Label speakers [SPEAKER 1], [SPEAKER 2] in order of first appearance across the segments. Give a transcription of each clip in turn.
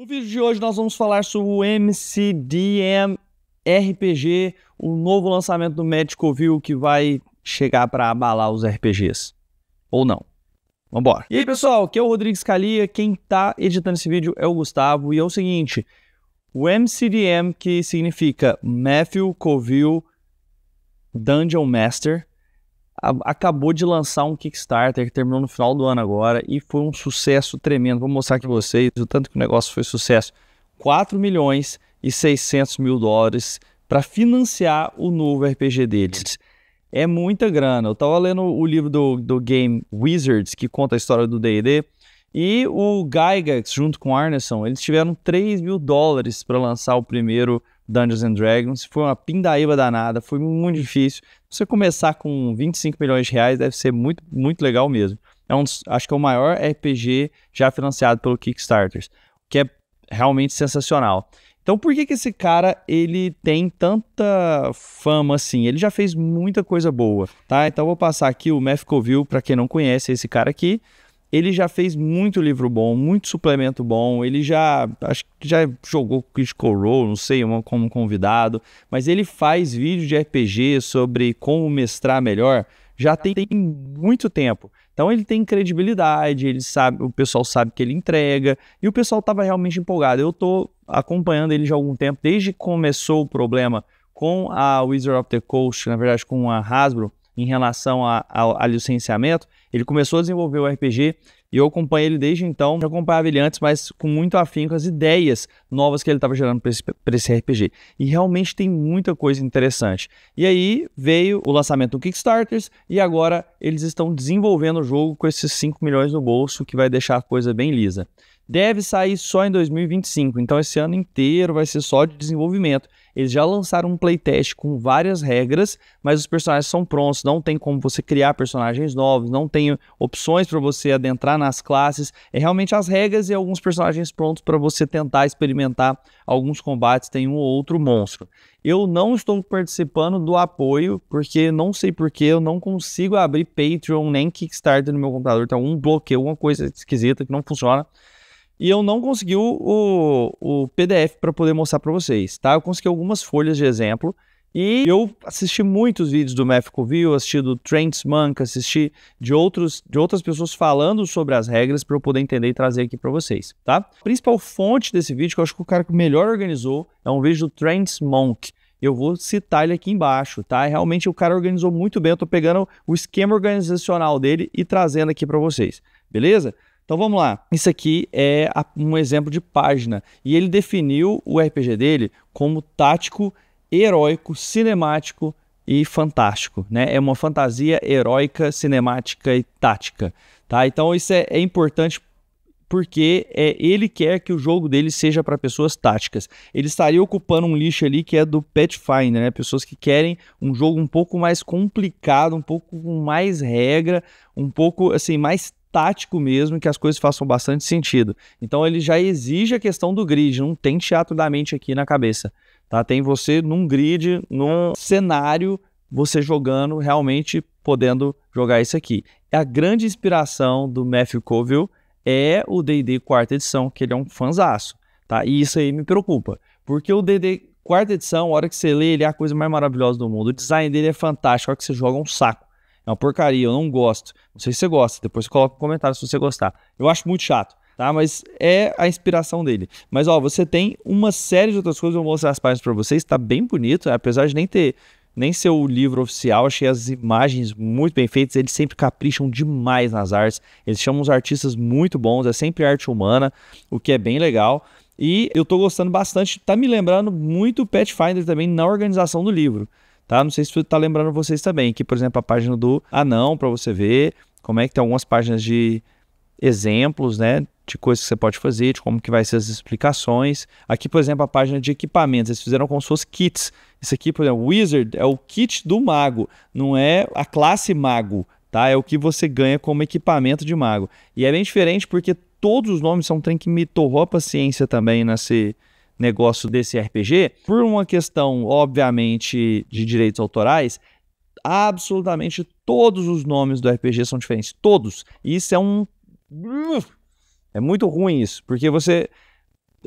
[SPEAKER 1] No vídeo de hoje nós vamos falar sobre o MCDM RPG, o novo lançamento do Covil que vai chegar para abalar os RPGs. Ou não. Vambora. E aí pessoal, aqui é o Rodrigues Calia, quem tá editando esse vídeo é o Gustavo, e é o seguinte, o MCDM, que significa Matthew Covil Dungeon Master, acabou de lançar um Kickstarter que terminou no final do ano agora e foi um sucesso tremendo. Vou mostrar aqui vocês o tanto que o negócio foi sucesso. 4 milhões e 600 mil dólares para financiar o novo RPG deles. É muita grana. Eu estava lendo o livro do, do game Wizards, que conta a história do D&D, e o Gygax, junto com o Arneson, eles tiveram 3 mil dólares para lançar o primeiro Dungeons and Dragons. Foi uma pindaíba danada, foi muito hum. difícil. Você começar com 25 milhões de reais deve ser muito, muito legal mesmo. É um acho que é o maior RPG já financiado pelo Kickstarter, que é realmente sensacional. Então, por que, que esse cara ele tem tanta fama assim? Ele já fez muita coisa boa, tá? Então, vou passar aqui o Matt Coville, para quem não conhece esse cara aqui ele já fez muito livro bom, muito suplemento bom. Ele já acho que já jogou Critical Role, não sei, como convidado, mas ele faz vídeo de RPG sobre como mestrar melhor já tem, tem muito tempo. Então ele tem credibilidade, ele sabe, o pessoal sabe que ele entrega e o pessoal estava realmente empolgado. Eu estou acompanhando ele já há algum tempo, desde que começou o problema com a Wizard of the Coast, na verdade com a Hasbro, em relação ao licenciamento, ele começou a desenvolver o RPG e eu acompanho ele desde então. Já acompanhava ele antes, mas com muito afinco as ideias novas que ele estava gerando para esse, esse RPG. E realmente tem muita coisa interessante. E aí veio o lançamento do Kickstarters e agora eles estão desenvolvendo o jogo com esses 5 milhões no bolso, que vai deixar a coisa bem lisa deve sair só em 2025. Então, esse ano inteiro vai ser só de desenvolvimento. Eles já lançaram um playtest com várias regras, mas os personagens são prontos, não tem como você criar personagens novos, não tem opções para você adentrar nas classes. É realmente as regras e alguns personagens prontos para você tentar experimentar alguns combates, tem um ou outro monstro. Eu não estou participando do apoio, porque não sei porquê, eu não consigo abrir Patreon nem Kickstarter no meu computador. Tem tá algum bloqueio, alguma coisa esquisita que não funciona e eu não consegui o, o, o PDF para poder mostrar para vocês, tá? Eu consegui algumas folhas de exemplo e eu assisti muitos vídeos do Mefico View, assisti do Trent Monk, assisti de, outros, de outras pessoas falando sobre as regras para eu poder entender e trazer aqui para vocês, tá? A principal fonte desse vídeo, que eu acho que o cara que melhor organizou, é um vídeo do Trent Monk. Eu vou citar ele aqui embaixo, tá? Realmente o cara organizou muito bem. Eu tô pegando o esquema organizacional dele e trazendo aqui para vocês, beleza? Então vamos lá. Isso aqui é um exemplo de página e ele definiu o RPG dele como tático, heróico, cinemático e fantástico, né? É uma fantasia heróica, cinemática e tática, tá? Então isso é, é importante porque é, ele quer que o jogo dele seja para pessoas táticas. Ele estaria ocupando um lixo ali que é do Pathfinder, né? Pessoas que querem um jogo um pouco mais complicado, um pouco com mais regra, um pouco assim mais tático mesmo, que as coisas façam bastante sentido. Então ele já exige a questão do grid, não tem teatro da mente aqui na cabeça. Tá? Tem você num grid, num cenário, você jogando, realmente podendo jogar isso aqui. A grande inspiração do Matthew Coville é o D&D quarta edição, que ele é um fanzaço, tá? E isso aí me preocupa, porque o D&D quarta edição, a hora que você lê, ele é a coisa mais maravilhosa do mundo. O design dele é fantástico, a hora que você joga é um saco. É uma porcaria, eu não gosto. Não sei se você gosta, depois coloca um comentário se você gostar. Eu acho muito chato, tá? Mas é a inspiração dele. Mas ó, você tem uma série de outras coisas, eu vou mostrar as páginas para vocês, tá bem bonito, né? apesar de nem ter nem ser o livro oficial, achei as imagens muito bem feitas, eles sempre capricham demais nas artes, eles chamam os artistas muito bons, é sempre arte humana, o que é bem legal. E eu tô gostando bastante, tá me lembrando muito o Pathfinder também na organização do livro tá? Não sei se tu tá lembrando vocês também, que por exemplo a página do anão, para você ver como é que tem algumas páginas de exemplos, né? De coisas que você pode fazer, de como que vai ser as explicações. Aqui, por exemplo, a página de equipamentos. Eles fizeram como se fosse kits. Isso aqui, por exemplo, Wizard é o kit do mago. Não é a classe mago, tá? É o que você ganha como equipamento de mago. E é bem diferente porque todos os nomes são um trem que me torrou a paciência também nesse... Né? negócio desse RPG, por uma questão, obviamente, de direitos autorais, absolutamente todos os nomes do RPG são diferentes. Todos. E isso é um. É muito ruim isso, porque você.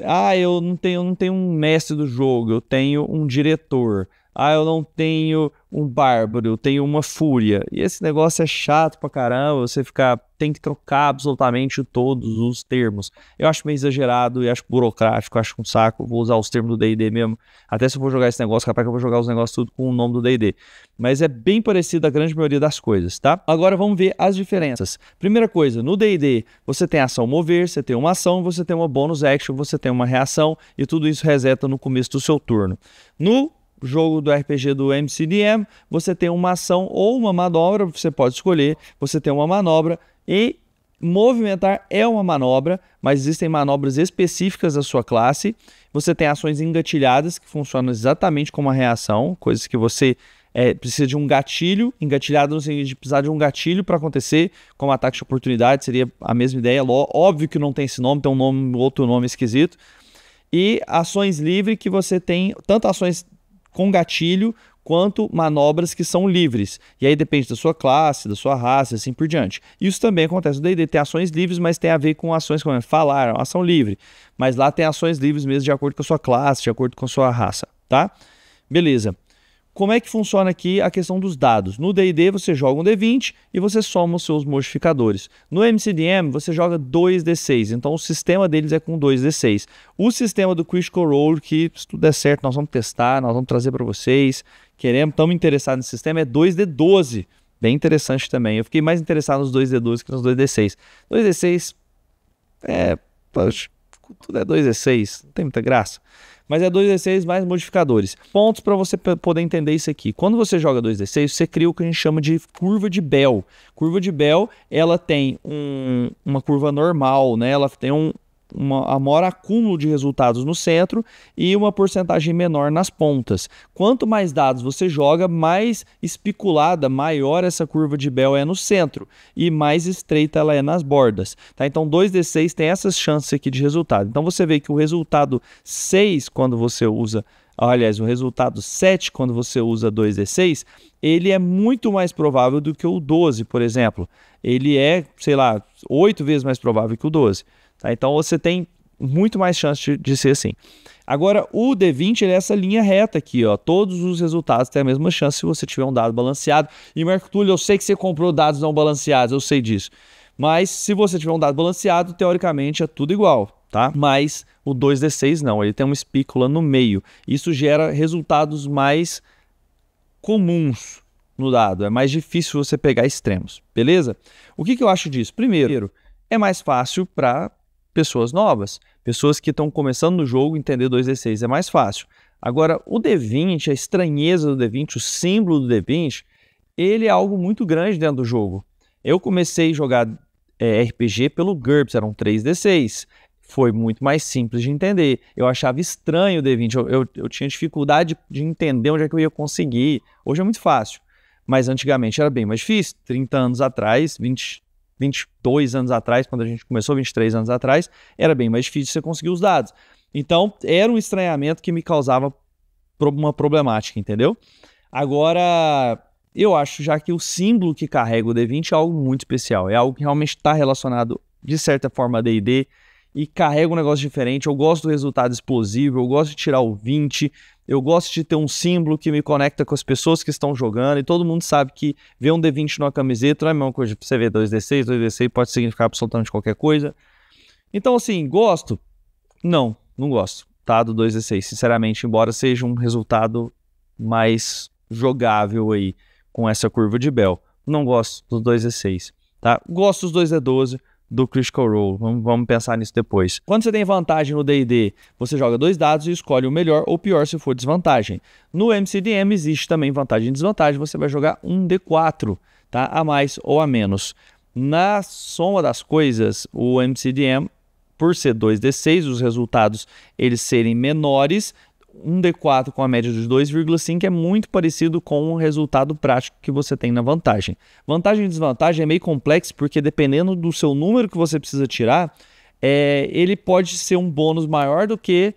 [SPEAKER 1] Ah, eu não tenho, eu não tenho um mestre do jogo, eu tenho um diretor. Ah, eu não tenho um bárbaro, eu tenho uma fúria. E esse negócio é chato pra caramba, você ficar tem que trocar absolutamente todos os termos. Eu acho meio exagerado e acho burocrático, acho um saco, vou usar os termos do D&D mesmo. Até se eu for jogar esse negócio, capaz que eu vou jogar os negócios tudo com o nome do D&D. Mas é bem parecido a grande maioria das coisas, tá? Agora vamos ver as diferenças. Primeira coisa, no D&D você tem ação mover, você tem uma ação, você tem uma bônus action, você tem uma reação e tudo isso reseta no começo do seu turno. No jogo do RPG do MCDM, você tem uma ação ou uma manobra, você pode escolher, você tem uma manobra e movimentar é uma manobra, mas existem manobras específicas da sua classe. Você tem ações engatilhadas que funcionam exatamente como a reação, coisas que você é, precisa de um gatilho, engatilhado no sentido de precisar de um gatilho para acontecer, como ataque de oportunidade, seria a mesma ideia. Óbvio que não tem esse nome, tem um nome, outro nome esquisito. E ações livre que você tem tanto ações com gatilho quanto manobras que são livres. E aí depende da sua classe, da sua raça e assim por diante. Isso também acontece no D&D, tem ações livres, mas tem a ver com ações como é falar, é ação livre. Mas lá tem ações livres mesmo de acordo com a sua classe, de acordo com a sua raça, tá? Beleza. Como é que funciona aqui a questão dos dados? No DD você joga um D20 e você soma os seus modificadores. No MCDM você joga 2D6, então o sistema deles é com 2D6. O sistema do Critical Role, que se tudo der certo nós vamos testar, nós vamos trazer para vocês, queremos, estamos interessados nesse sistema, é 2D12. Bem interessante também. Eu fiquei mais interessado nos 2D12 que nos 2D6. 2D6 é. Tudo é 2D6, não tem muita graça mas é 2d6 mais modificadores. Pontos para você poder entender isso aqui. Quando você joga 2d6, você cria o que a gente chama de curva de Bell. Curva de Bell, ela tem um, uma curva normal, né? Ela tem um, uma, a maior acúmulo de resultados no centro e uma porcentagem menor nas pontas. Quanto mais dados você joga, mais especulada, maior essa curva de Bell é no centro e mais estreita ela é nas bordas. Tá? Então 2D6 tem essas chances aqui de resultado. Então você vê que o resultado 6, quando você usa aliás, o resultado 7, quando você usa 2D6, ele é muito mais provável do que o 12, por exemplo. Ele é, sei lá, 8 vezes mais provável que o 12. Tá? Então você tem muito mais chance de, de, ser assim. Agora, o D20 ele é essa linha reta aqui, ó. Todos os resultados têm a mesma chance se você tiver um dado balanceado. E, Marco Túlio, eu sei que você comprou dados não balanceados, eu sei disso. Mas se você tiver um dado balanceado, teoricamente é tudo igual, tá? Mas o 2D6 não, ele tem uma espícula no meio. Isso gera resultados mais comuns no dado. É mais difícil você pegar extremos, beleza? O que, que eu acho disso? Primeiro, é mais fácil para pessoas novas, pessoas que estão começando no jogo, entender 2D6 é mais fácil. Agora, o D20, a estranheza do D20, o símbolo do D20, ele é algo muito grande dentro do jogo. Eu comecei a jogar é, RPG pelo GURPS, eram 3D6. Foi muito mais simples de entender. Eu achava estranho o D20, eu, eu, eu tinha dificuldade de entender onde é que eu ia conseguir. Hoje é muito fácil, mas antigamente era bem mais difícil. 30 anos atrás, 20, 22 anos atrás, quando a gente começou, 23 anos atrás, era bem mais difícil você conseguir os dados. Então, era um estranhamento que me causava uma problemática, entendeu? Agora, eu acho já que o símbolo que carrega o D20 é algo muito especial, é algo que realmente está relacionado, de certa forma, a DD e carrega um negócio diferente. Eu gosto do resultado explosivo, eu gosto de tirar o 20, eu gosto de ter um símbolo que me conecta com as pessoas que estão jogando. E todo mundo sabe que ver um D20 numa camiseta não é a mesma coisa. Você vê 2D6, 2D6 pode significar absolutamente qualquer coisa. Então, assim, gosto? Não, não gosto. Tá, do 2D6, sinceramente, embora seja um resultado mais jogável aí com essa curva de Bell. Não gosto do 2D6, tá? Gosto dos 2D12, do Critical Role. Vamos, vamos pensar nisso depois. Quando você tem vantagem no DD, você joga dois dados e escolhe o melhor ou pior se for desvantagem. No MCDM existe também vantagem e desvantagem, você vai jogar um D4, tá? A mais ou a menos. Na soma das coisas, o MCDM por ser 2d6, os resultados eles serem menores, um D4 com a média dos 2,5 é muito parecido com o resultado prático que você tem na vantagem. Vantagem e desvantagem é meio complexo porque dependendo do seu número que você precisa tirar, é, ele pode ser um bônus maior do que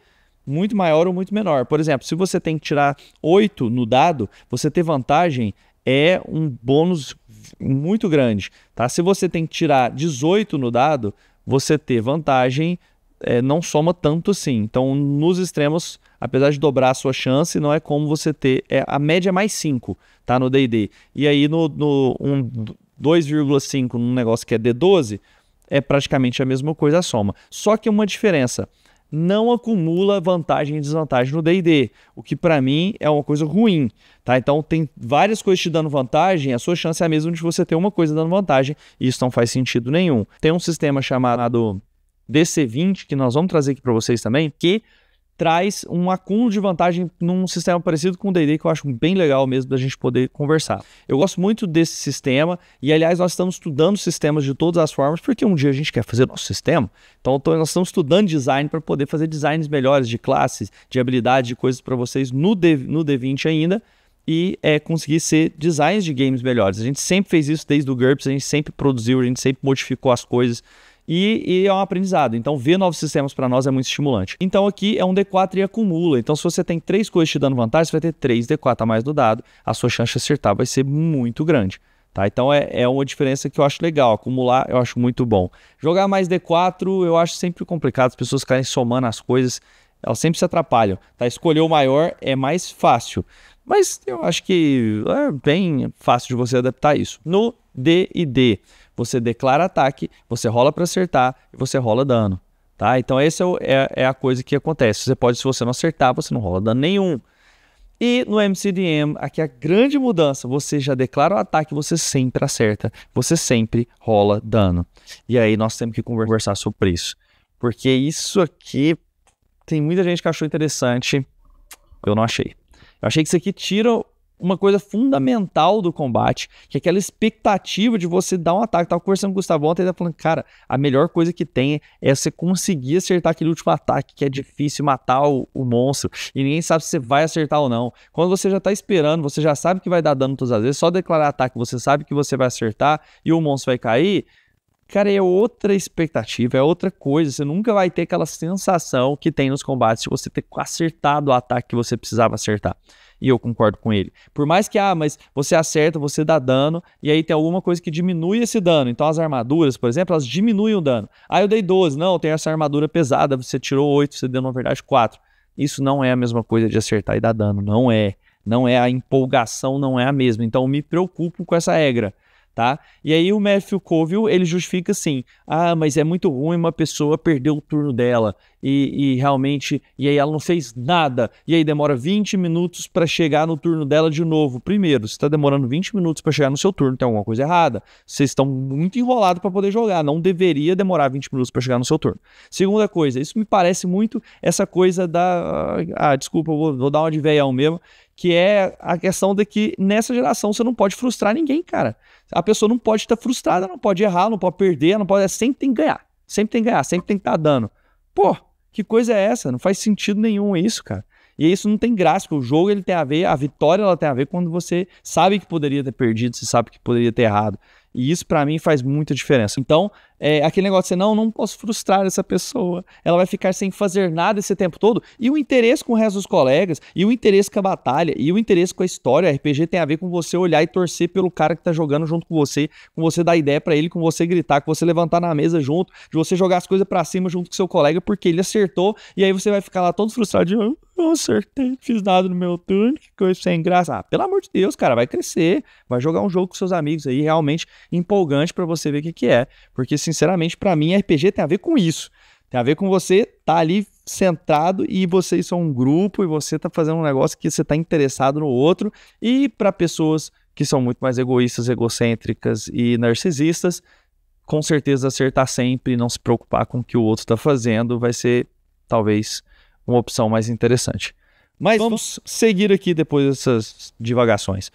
[SPEAKER 1] muito maior ou muito menor. Por exemplo, se você tem que tirar 8 no dado, você ter vantagem é um bônus muito grande, tá? Se você tem que tirar 18 no dado, você ter vantagem é, não soma tanto assim. Então, nos extremos, apesar de dobrar a sua chance, não é como você ter. É, a média é mais 5, tá? No DD. E aí, no, no um, 2,5 num negócio que é D12, é praticamente a mesma coisa a soma. Só que uma diferença. Não acumula vantagem e desvantagem no DD, o que para mim é uma coisa ruim, tá? Então tem várias coisas te dando vantagem, a sua chance é a mesma de você ter uma coisa dando vantagem, e isso não faz sentido nenhum. Tem um sistema chamado DC20, que nós vamos trazer aqui para vocês também, que traz um acúmulo de vantagem num sistema parecido com o D&D que eu acho bem legal mesmo da gente poder conversar. Eu gosto muito desse sistema e aliás nós estamos estudando sistemas de todas as formas porque um dia a gente quer fazer nosso sistema. Então, nós estamos estudando design para poder fazer designs melhores de classes, de habilidade, de coisas para vocês no, D, no D20 ainda e é, conseguir ser designs de games melhores. A gente sempre fez isso desde o GURPS, a gente sempre produziu, a gente sempre modificou as coisas e, e é um aprendizado. Então, ver novos sistemas para nós é muito estimulante. Então, aqui é um D4 e acumula. Então, se você tem três coisas te dando vantagem, você vai ter três D4 a mais do dado. A sua chance de acertar vai ser muito grande. Tá? Então é, é uma diferença que eu acho legal. Acumular eu acho muito bom. Jogar mais D4 eu acho sempre complicado. As pessoas caem somando as coisas, elas sempre se atrapalham. Tá? Escolher o maior é mais fácil. Mas eu acho que é bem fácil de você adaptar isso. No D e D você declara ataque, você rola para acertar e você rola dano. Tá? Então, essa é, é, é, a coisa que acontece. Você pode, se você não acertar, você não rola dano nenhum. E no MCDM, aqui é a grande mudança, você já declara o ataque, você sempre acerta, você sempre rola dano. E aí nós temos que conversar sobre isso. Porque isso aqui tem muita gente que achou interessante, eu não achei. Eu achei que isso aqui tira uma coisa fundamental do combate, que é aquela expectativa de você dar um ataque. Tava conversando com o Gustavo ontem, ele tá falando, cara, a melhor coisa que tem é você conseguir acertar aquele último ataque, que é difícil matar o, o monstro, e ninguém sabe se você vai acertar ou não. Quando você já tá esperando, você já sabe que vai dar dano todas as vezes, só declarar ataque, você sabe que você vai acertar e o monstro vai cair, Cara, é outra expectativa, é outra coisa. Você nunca vai ter aquela sensação que tem nos combates se você ter acertado o ataque que você precisava acertar. E eu concordo com ele. Por mais que, ah, mas você acerta, você dá dano, e aí tem alguma coisa que diminui esse dano. Então as armaduras, por exemplo, elas diminuem o dano. Ah, eu dei 12. Não, tem essa armadura pesada, você tirou 8, você deu, na verdade, 4. Isso não é a mesma coisa de acertar e dar dano. Não é. Não é a empolgação, não é a mesma. Então me preocupo com essa regra. Tá? E aí o Matthew Covil, ele justifica assim, ah, mas é muito ruim uma pessoa perder o turno dela, e, e, realmente. E aí ela não fez nada. E aí demora 20 minutos para chegar no turno dela de novo. Primeiro, você está demorando 20 minutos para chegar no seu turno, tem alguma coisa errada. Vocês estão muito enrolados para poder jogar. Não deveria demorar 20 minutos para chegar no seu turno. Segunda coisa, isso me parece muito essa coisa da. Ah, desculpa, vou, vou dar uma de veião mesmo que é a questão de que nessa geração você não pode frustrar ninguém, cara. A pessoa não pode estar tá frustrada, não pode errar, não pode perder, não pode, é sempre tem que ganhar. Sempre tem que ganhar, sempre tem que estar tá dando. Pô, que coisa é essa? Não faz sentido nenhum isso, cara. E isso não tem graça, porque o jogo ele tem a ver, a vitória ela tem a ver quando você sabe que poderia ter perdido, você sabe que poderia ter errado. E isso para mim faz muita diferença. Então, é, aquele negócio de assim, não, não posso frustrar essa pessoa. Ela vai ficar sem fazer nada esse tempo todo. E o interesse com o resto dos colegas, e o interesse com a batalha, e o interesse com a história. RPG tem a ver com você olhar e torcer pelo cara que tá jogando junto com você, com você dar ideia para ele, com você gritar, com você levantar na mesa junto, de você jogar as coisas para cima junto com seu colega, porque ele acertou, e aí você vai ficar lá todo frustrado de, com certeza, não fiz nada no meu turno, que coisa sem graça. Ah, pelo amor de Deus, cara, vai crescer, vai jogar um jogo com seus amigos aí, realmente empolgante para você ver o que, que é. Porque, sinceramente, para mim, RPG tem a ver com isso. Tem a ver com você estar tá ali centrado e vocês são um grupo e você tá fazendo um negócio que você tá interessado no outro. E para pessoas que são muito mais egoístas, egocêntricas e narcisistas, com certeza acertar sempre e não se preocupar com o que o outro tá fazendo vai ser talvez uma opção mais interessante. Mas vamos seguir aqui depois dessas divagações.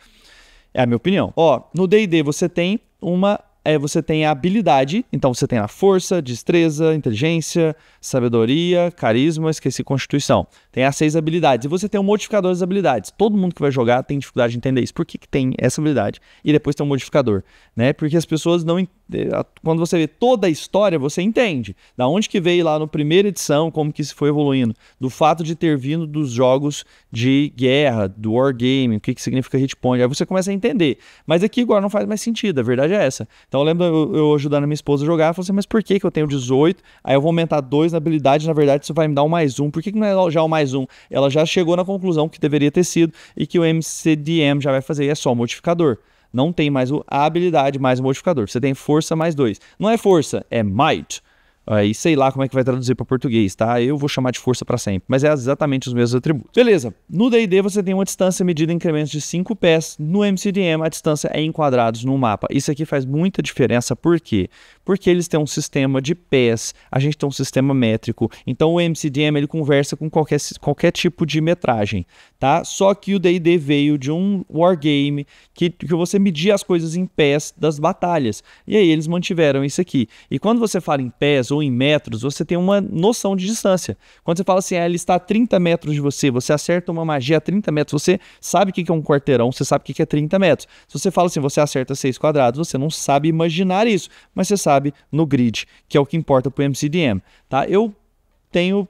[SPEAKER 1] É a minha opinião. Ó, no D&D você tem uma é, você tem a habilidade, então você tem a força, destreza, inteligência, sabedoria, carisma, esqueci constituição. Tem as seis habilidades. E você tem um modificador das habilidades. Todo mundo que vai jogar tem dificuldade de entender isso. Por que, que tem essa habilidade? E depois tem um modificador, né? Porque as pessoas não, quando você vê toda a história, você entende da onde que veio lá no primeira edição, como que se foi evoluindo, do fato de ter vindo dos jogos de guerra, do wargame, o que, que significa hit point, aí você começa a entender. Mas aqui agora não faz mais sentido, a verdade é essa. Então eu lembro eu, eu ajudando a minha esposa a jogar, ela falei assim, mas por que que eu tenho 18, aí eu vou aumentar 2 na habilidade, na verdade isso vai me dar um mais um, por que, que não é já o um mais um? Ela já chegou na conclusão que deveria ter sido e que o MCDM já vai fazer, é só o modificador não tem mais a habilidade mais o modificador. Você tem força mais dois. Não é força, é might. Aí sei lá como é que vai traduzir para português, tá? Eu vou chamar de força para sempre, mas é exatamente os mesmos atributos. Beleza. No D&D você tem uma distância medida em incrementos de 5 pés. No MCDM a distância é em quadrados no mapa. Isso aqui faz muita diferença, por quê? Porque eles têm um sistema de pés, a gente tem um sistema métrico. Então o MCDM ele conversa com qualquer, qualquer tipo de metragem, tá? Só que o D&D veio de um wargame que, que você media as coisas em pés das batalhas. E aí eles mantiveram isso aqui. E quando você fala em pés ou em metros, você tem uma noção de distância. Quando você fala assim, ah, ele está a 30 metros de você, você acerta uma magia a 30 metros, você sabe o que é um quarteirão, você sabe o que é 30 metros. Se você fala assim, você acerta 6 quadrados, você não sabe imaginar isso, mas você sabe no grid, que é o que importa para o MCDM. Tá? Eu tenho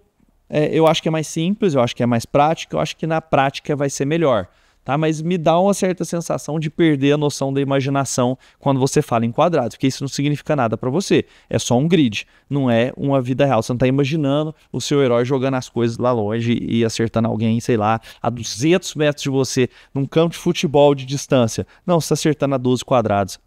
[SPEAKER 1] é, eu acho que é mais simples, eu acho que é mais prático, eu acho que na prática vai ser melhor tá? Mas me dá uma certa sensação de perder a noção da imaginação quando você fala em quadrado, porque isso não significa nada para você. É só um grid, não é uma vida real. Você não tá imaginando o seu herói jogando as coisas lá longe e acertando alguém, sei lá, a 200 metros de você, num campo de futebol de distância. Não, você tá acertando a 12 quadrados.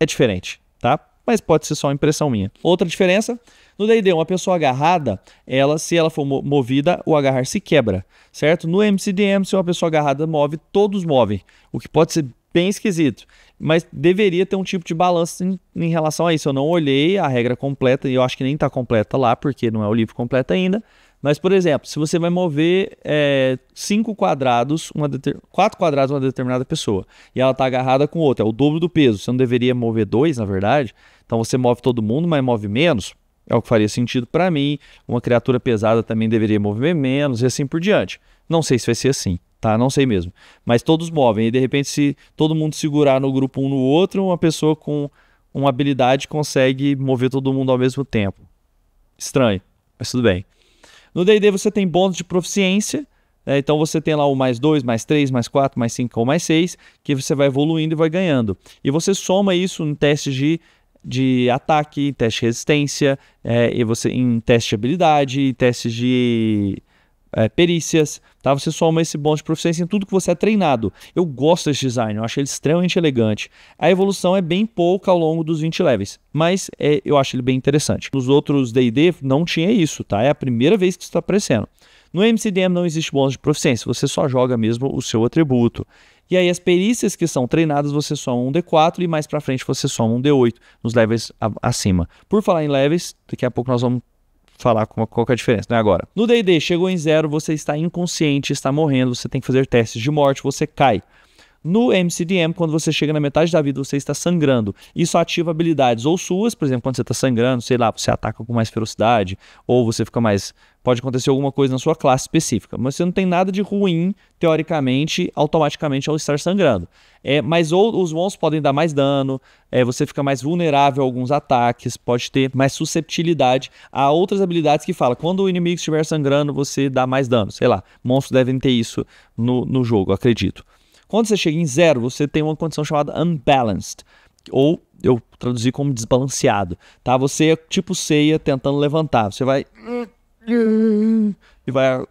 [SPEAKER 1] É diferente, tá? mas pode ser só impressão minha. Outra diferença, no D&D, uma pessoa agarrada, ela, se ela for movida, o agarrar se quebra, certo? No MCDM, se uma pessoa agarrada move, todos movem, o que pode ser bem esquisito. Mas deveria ter um tipo de balanço em, em, relação a isso. Eu não olhei a regra completa e eu acho que nem está completa lá, porque não é o livro completo ainda. Mas, por exemplo, se você vai mover é, cinco quadrados, uma quatro quadrados uma determinada pessoa, e ela está agarrada com outra, é o dobro do peso. Você não deveria mover dois, na verdade. Então você move todo mundo, mas move menos. É o que faria sentido para mim. Uma criatura pesada também deveria mover menos e assim por diante. Não sei se vai ser assim, tá? Não sei mesmo. Mas todos movem. E de repente, se todo mundo segurar no grupo um no outro, uma pessoa com uma habilidade consegue mover todo mundo ao mesmo tempo. Estranho, mas tudo bem. No DD você tem bônus de proficiência, é, então você tem lá o mais 2, mais 3, mais 4, mais 5 ou mais 6, que você vai evoluindo e vai ganhando. E você soma isso em testes de, de ataque, teste de resistência, é, e você, em teste de habilidade, testes de é, perícias, tá? Você soma esse bônus de proficiência em tudo que você é treinado. Eu gosto desse design, eu acho ele extremamente elegante. A evolução é bem pouca ao longo dos 20 levels, mas é, eu acho ele bem interessante. Nos outros D&D não tinha isso, tá? É a primeira vez que isso está aparecendo. No MCDM não existe bônus de proficiência, você só joga mesmo o seu atributo. E aí as perícias que são treinadas, você soma um D4 e mais para frente você soma um D8 nos levels acima. Por falar em levels, daqui a pouco nós vamos falar qual, qual é a diferença, né? Agora, no DD, chegou em zero, você está inconsciente, está morrendo, você tem que fazer testes de morte, você cai. No MCDM, quando você chega na metade da vida, você está sangrando. Isso ativa habilidades ou suas, por exemplo, quando você está sangrando, sei lá, você ataca com mais ferocidade, ou você fica mais. Pode acontecer alguma coisa na sua classe específica, mas você não tem nada de ruim, teoricamente, automaticamente ao estar sangrando. É, mas ou os monstros podem dar mais dano, é, você fica mais vulnerável a alguns ataques, pode ter mais susceptibilidade a outras habilidades que fala quando o inimigo estiver sangrando, você dá mais dano. Sei lá, monstros devem ter isso no, no jogo, acredito. Quando você chega em zero, você tem uma condição chamada unbalanced, ou eu traduzi como desbalanceado, tá? Você é tipo ceia tentando levantar, você vai e vai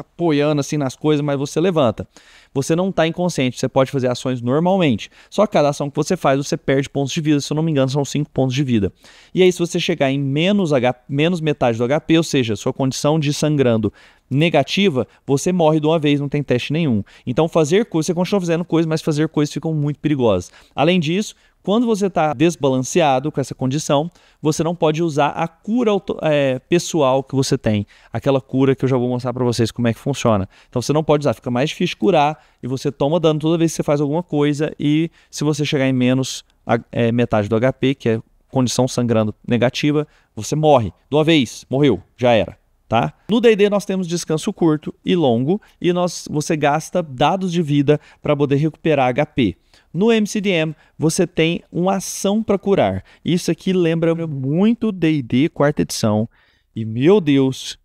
[SPEAKER 1] apoiando assim nas coisas, mas você levanta. Você não está inconsciente, você pode fazer ações normalmente. Só que cada ação que você faz, você perde pontos de vida. Se eu não me engano, são cinco pontos de vida. E aí, se você chegar em menos, H, menos metade do HP, ou seja, sua condição de sangrando negativa, você morre de uma vez, não tem teste nenhum. Então, fazer coisas, você continua fazendo coisas, mas fazer coisas ficam muito perigosas. Além disso, quando você está desbalanceado com essa condição, você não pode usar a cura é, pessoal que você tem, aquela cura que eu já vou mostrar para vocês como é que funciona. Então você não pode usar, fica mais difícil curar e você toma dano toda vez que você faz alguma coisa e se você chegar em menos é, metade do HP, que é condição sangrando negativa, você morre. De uma vez, morreu, já era tá? No D&D nós temos descanso curto e longo e nós você gasta dados de vida para poder recuperar HP. No MCDM você tem uma ação para curar. Isso aqui lembra muito D&D quarta edição e meu Deus,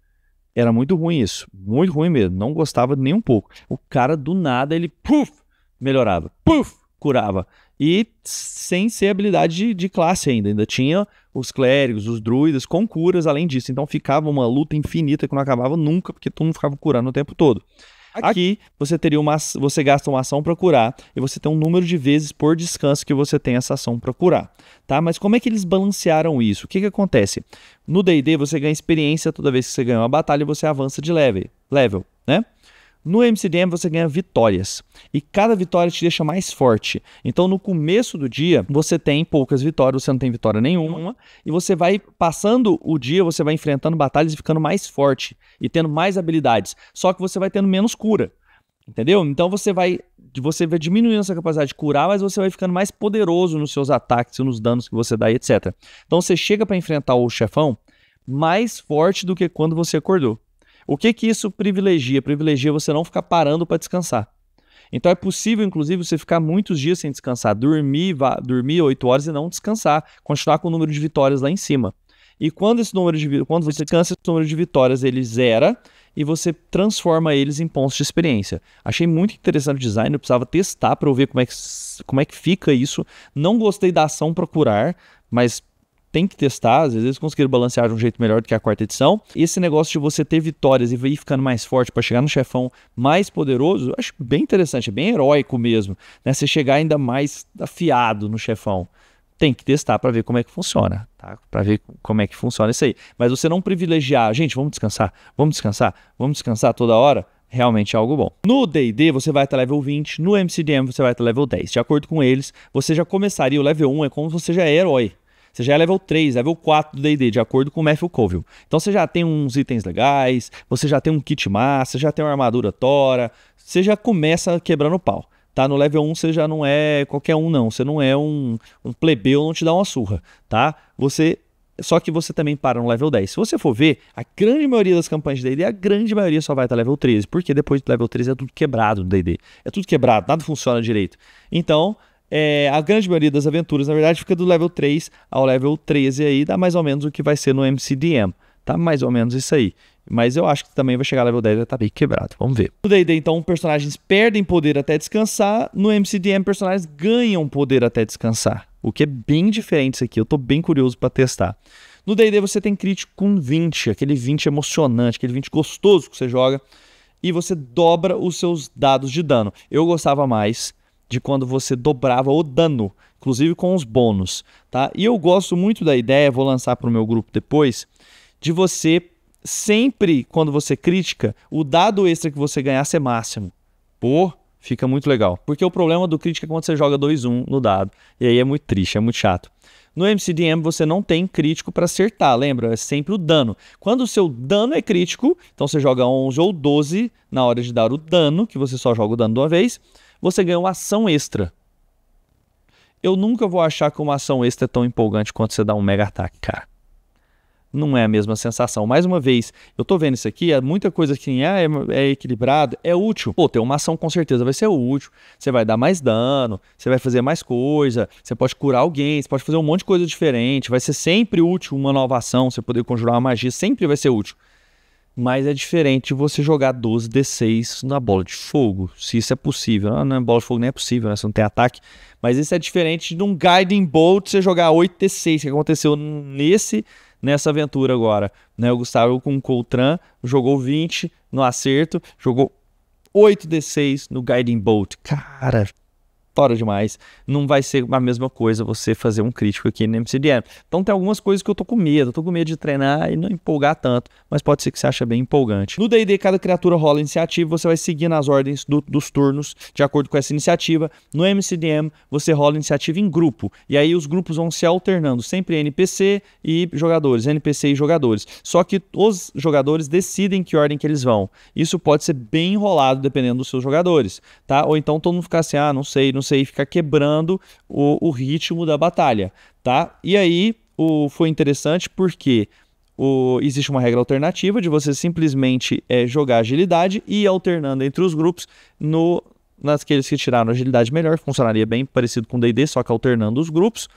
[SPEAKER 1] era muito ruim isso, muito ruim mesmo. Não gostava nem um pouco. O cara do nada ele puf melhorava, puf curava e sem ser habilidade de, de, classe ainda. Ainda tinha os clérigos, os druidas, com curas além disso. Então ficava uma luta infinita que não acabava nunca, porque todo mundo ficava curando o tempo todo. Aqui, você teria uma, você gasta uma ação para curar e você tem um número de vezes por descanso que você tem essa ação para curar, tá? Mas como é que eles balancearam isso? O que que acontece? No D&D você ganha experiência toda vez que você ganha uma batalha, você avança de level, level, né? No MCDM você ganha vitórias e cada vitória te deixa mais forte. Então no começo do dia você tem poucas vitórias, você não tem vitória nenhuma e você vai passando o dia, você vai enfrentando batalhas e ficando mais forte e tendo mais habilidades. Só que você vai tendo menos cura. Entendeu? Então você vai você vai diminuindo essa capacidade de curar, mas você vai ficando mais poderoso nos seus ataques, e nos danos que você dá, etc. Então você chega para enfrentar o chefão mais forte do que quando você acordou. O que que isso privilegia? Privilegia você não ficar parando para descansar. Então é possível, inclusive, você ficar muitos dias sem descansar, dormir, vá, dormir 8 horas e não descansar, continuar com o número de vitórias lá em cima. E quando esse número de quando você descansa, esse número de vitórias ele zera e você transforma eles em pontos de experiência. Achei muito interessante o design, eu precisava testar para eu ver como é, que, como é que fica isso. Não gostei da ação procurar, mas tem que testar, às vezes conseguiram balancear de um jeito melhor do que a quarta edição. Esse negócio de você ter vitórias e ir ficando mais forte para chegar no chefão mais poderoso, eu acho bem interessante, é bem heróico mesmo, né? Você chegar ainda mais afiado no chefão. Tem que testar para ver como é que funciona, tá? Para ver como é que funciona isso aí. Mas você não privilegiar, gente, vamos descansar, vamos descansar, vamos descansar toda hora, realmente é algo bom. No D&D você vai até level 20, no MCDM você vai até level 10. De acordo com eles, você já começaria o level 1 é como se você já é herói. Você já é level 3, level 4 do DD, de acordo com o Matthew Colville. Então você já tem uns itens legais, você já tem um kit massa, você já tem uma armadura tora, você já começa quebrando o pau tá? No level 1 você já não é qualquer um, não. Você não é um, um plebeu, não te dá uma surra, tá? Você. Só que você também para no level 10. Se você for ver, a grande maioria das campanhas de DD, a grande maioria só vai até level 13, porque depois do level 13 é tudo quebrado no DD. É tudo quebrado, nada funciona direito. Então, é, a grande maioria das aventuras, na verdade, fica do level 3 ao level 13 aí, dá mais ou menos o que vai ser no MCDM. Tá mais ou menos isso aí. Mas eu acho que também vai chegar level 10 vai estar tá bem quebrado. Vamos ver. No D&D, então, personagens perdem poder até descansar. No MCDM, personagens ganham poder até descansar. O que é bem diferente isso aqui. Eu tô bem curioso para testar. No D&D, você tem crítico com 20. Aquele 20 emocionante, aquele 20 gostoso que você joga. E você dobra os seus dados de dano. Eu gostava mais de quando você dobrava o dano, inclusive com os bônus, tá? E eu gosto muito da ideia, vou lançar para o meu grupo depois, de você sempre quando você critica, o dado extra que você ganhar ser máximo. Pô, fica muito legal. Porque o problema do crítico é quando você joga 2-1 no dado. E aí é muito triste, é muito chato. No MCDM você não tem crítico para acertar, lembra? É sempre o dano. Quando o seu dano é crítico, então você joga 11 ou 12 na hora de dar o dano, que você só joga o dano de uma vez você ganha uma ação extra. Eu nunca vou achar que uma ação extra é tão empolgante quanto você dá um mega ataque, cara. Não é a mesma sensação. Mais uma vez, eu tô vendo isso aqui, é muita coisa que é, é equilibrado, é útil. Pô, ter uma ação com certeza vai ser útil. Você vai dar mais dano, você vai fazer mais coisa, você pode curar alguém, você pode fazer um monte de coisa diferente. Vai ser sempre útil uma nova ação, você poder conjurar uma magia, sempre vai ser útil. Mas é diferente você jogar 12d6 na bola de fogo, se isso é possível. Ah, não, é bola de fogo nem é possível, né? Você não tem ataque. Mas isso é diferente de um Guiding Bolt você jogar 8d6, que aconteceu nesse nessa aventura agora. Né? O Gustavo com o Coltran jogou 20 no acerto, jogou 8d6 no Guiding Bolt. Cara, fora demais. Não vai ser a mesma coisa você fazer um crítico aqui no MCDM. Então tem algumas coisas que eu tô com medo. Eu tô com medo de treinar e não empolgar tanto, mas pode ser que você ache bem empolgante. No D&D, cada criatura rola iniciativa, você vai seguir nas ordens do, dos turnos de acordo com essa iniciativa. No MCDM, você rola iniciativa em grupo. E aí os grupos vão se alternando, sempre NPC e jogadores, NPC e jogadores. Só que os jogadores decidem que ordem que eles vão. Isso pode ser bem enrolado dependendo dos seus jogadores, tá? Ou então todo mundo ficar assim, ah, não sei, não isso aí fica quebrando o, o ritmo da batalha, tá? E aí o, foi interessante porque o, existe uma regra alternativa de você simplesmente é, jogar agilidade e ir alternando entre os grupos no, naqueles que tiraram agilidade melhor, funcionaria bem parecido com D&D, só que alternando os grupos.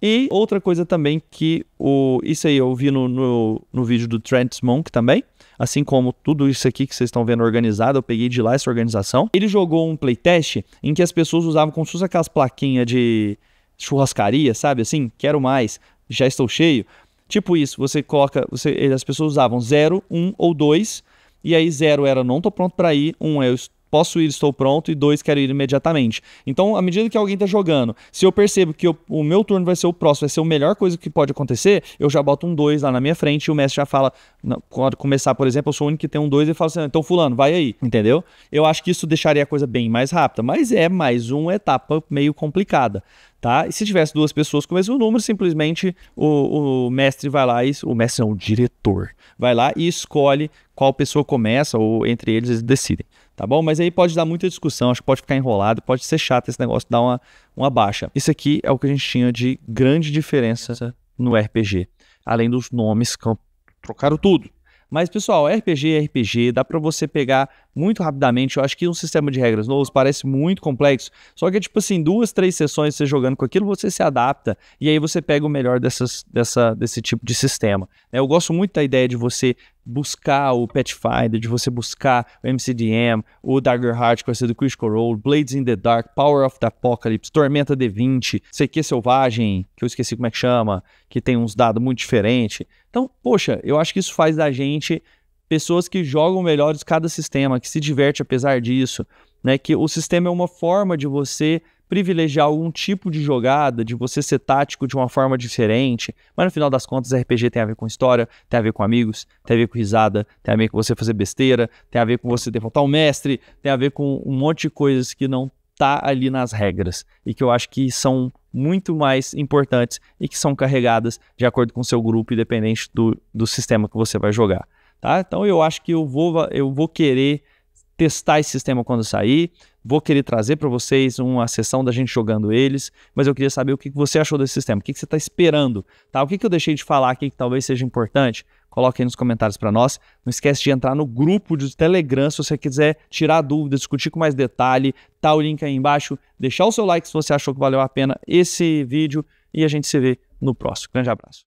[SPEAKER 1] E outra coisa também que o. Isso aí eu vi no, no, no vídeo do Trent Monk também. Assim como tudo isso aqui que vocês estão vendo organizado, eu peguei de lá essa organização. Ele jogou um playtest em que as pessoas usavam como se fosse aquelas plaquinhas de churrascaria, sabe assim? Quero mais, já estou cheio. Tipo isso, você coloca. Você, as pessoas usavam 0, 1 um, ou 2. E aí 0 era não tô pronto para ir, 1 um, é, eu posso ir, estou pronto, e dois, quero ir imediatamente. Então, à medida que alguém está jogando, se eu percebo que eu, o meu turno vai ser o próximo, vai ser a melhor coisa que pode acontecer, eu já boto um dois lá na minha frente e o mestre já fala, não, quando começar, por exemplo, eu sou o único que tem um dois e fala assim, então fulano, vai aí, entendeu? Eu acho que isso deixaria a coisa bem mais rápida, mas é mais uma etapa meio complicada. Tá? E se tivesse duas pessoas com o mesmo número, simplesmente o, o mestre vai lá e o mestre é o diretor vai lá e escolhe qual pessoa começa ou entre eles eles decidem tá bom? Mas aí pode dar muita discussão, acho que pode ficar enrolado, pode ser chato esse negócio dar uma, uma baixa. Isso aqui é o que a gente tinha de grande diferença no RPG, além dos nomes que trocaram tudo. Mas pessoal, RPG é RPG, dá para você pegar muito rapidamente. Eu acho que um sistema de regras novos parece muito complexo. Só que é tipo assim, duas, três sessões você jogando com aquilo, você se adapta e aí você pega o melhor dessas, dessa, desse tipo de sistema. Né? Eu gosto muito da ideia de você buscar o Pathfinder, de você buscar o MCDM, o Dagger Heart, que vai do Critical Role, Blades in the Dark, Power of the Apocalypse, Tormenta D20, CQ é Selvagem, que eu esqueci como é que chama, que tem uns dados muito diferentes. Então, poxa, eu acho que isso faz da gente pessoas que jogam melhores cada sistema, que se diverte apesar disso, né? Que o sistema é uma forma de você privilegiar algum tipo de jogada, de você ser tático de uma forma diferente, mas no final das contas RPG tem a ver com história, tem a ver com amigos, tem a ver com risada, tem a ver com você fazer besteira, tem a ver com você derrotar o um mestre, tem a ver com um monte de coisas que não tá ali nas regras e que eu acho que são muito mais importantes e que são carregadas de acordo com o seu grupo, dependente do, do sistema que você vai jogar. Tá? Então eu acho que eu vou, eu vou querer testar esse sistema quando sair. Vou querer trazer para vocês uma sessão da gente jogando eles, mas eu queria saber o que você achou desse sistema, o que você está esperando, tá? O que eu deixei de falar aqui que talvez seja importante, coloque aí nos comentários para nós. Não esquece de entrar no grupo de Telegram se você quiser tirar dúvidas, discutir com mais detalhe, tá o link aí embaixo, deixar o seu like se você achou que valeu a pena esse vídeo e a gente se vê no próximo. Grande abraço.